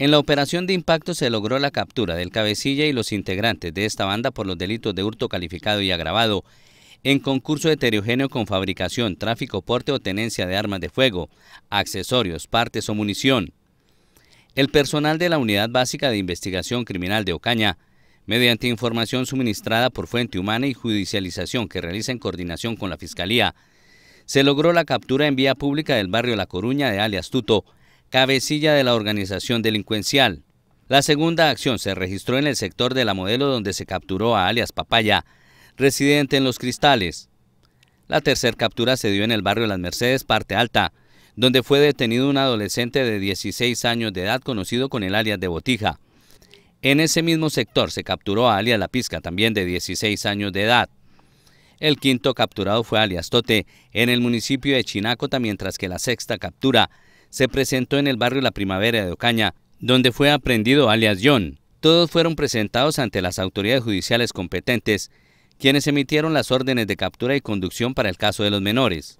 En la operación de impacto se logró la captura del cabecilla y los integrantes de esta banda por los delitos de hurto calificado y agravado, en concurso heterogéneo con fabricación, tráfico, porte o tenencia de armas de fuego, accesorios, partes o munición. El personal de la Unidad Básica de Investigación Criminal de Ocaña, mediante información suministrada por fuente humana y judicialización que realiza en coordinación con la Fiscalía, se logró la captura en vía pública del barrio La Coruña de alias Tuto, cabecilla de la organización delincuencial. La segunda acción se registró en el sector de la modelo donde se capturó a alias Papaya, residente en Los Cristales. La tercera captura se dio en el barrio Las Mercedes, parte alta, donde fue detenido un adolescente de 16 años de edad conocido con el alias de Botija. En ese mismo sector se capturó a alias La Pizca, también de 16 años de edad. El quinto capturado fue alias Tote, en el municipio de Chinacota... mientras que la sexta captura se presentó en el barrio La Primavera de Ocaña, donde fue aprendido alias John. Todos fueron presentados ante las autoridades judiciales competentes, quienes emitieron las órdenes de captura y conducción para el caso de los menores.